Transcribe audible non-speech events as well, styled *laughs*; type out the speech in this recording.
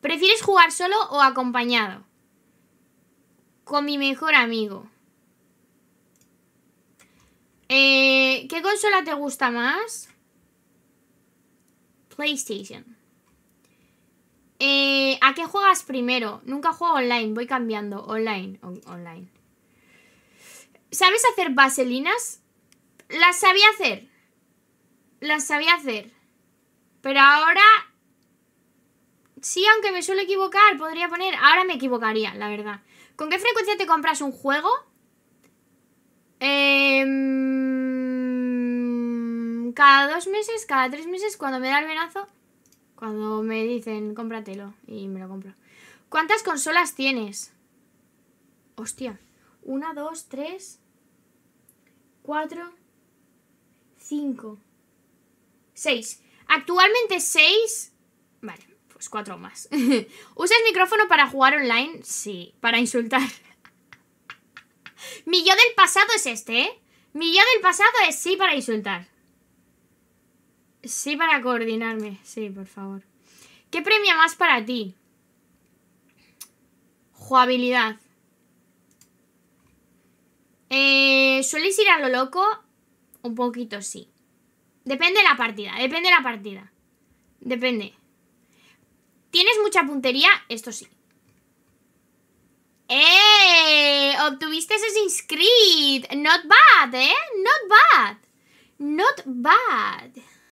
¿Prefieres jugar solo o acompañado? Con mi mejor amigo. Eh, ¿Qué consola te gusta más? PlayStation. Eh, ¿A qué juegas primero? Nunca juego online, voy cambiando. Online, online. ¿Sabes hacer vaselinas? Las sabía hacer. Las sabía hacer. Pero ahora Sí, aunque me suelo equivocar, podría poner... Ahora me equivocaría, la verdad. ¿Con qué frecuencia te compras un juego? Em, cada dos meses, cada tres meses, cuando me da el venazo. Cuando me dicen, cómpratelo. Y me lo compro. ¿Cuántas consolas tienes? Hostia. Una, dos, tres, cuatro, cinco, seis. Actualmente seis... Vale. Pues, cuatro más. *laughs* ¿Usas micrófono para jugar online? Sí, para insultar. Mi yo del pasado es este, ¿eh? Mi yo del pasado es sí para insultar. Sí para coordinarme, sí, por favor. ¿Qué premia más para ti? Jugabilidad. Eh, ¿Sueles ir a lo loco? Un poquito sí. Depende de la partida, depende de la partida. Depende. ¿Tienes mucha puntería? Esto sí. ¡Eh! Obtuviste ese Creed. Not bad, ¿eh? Not bad. Not bad.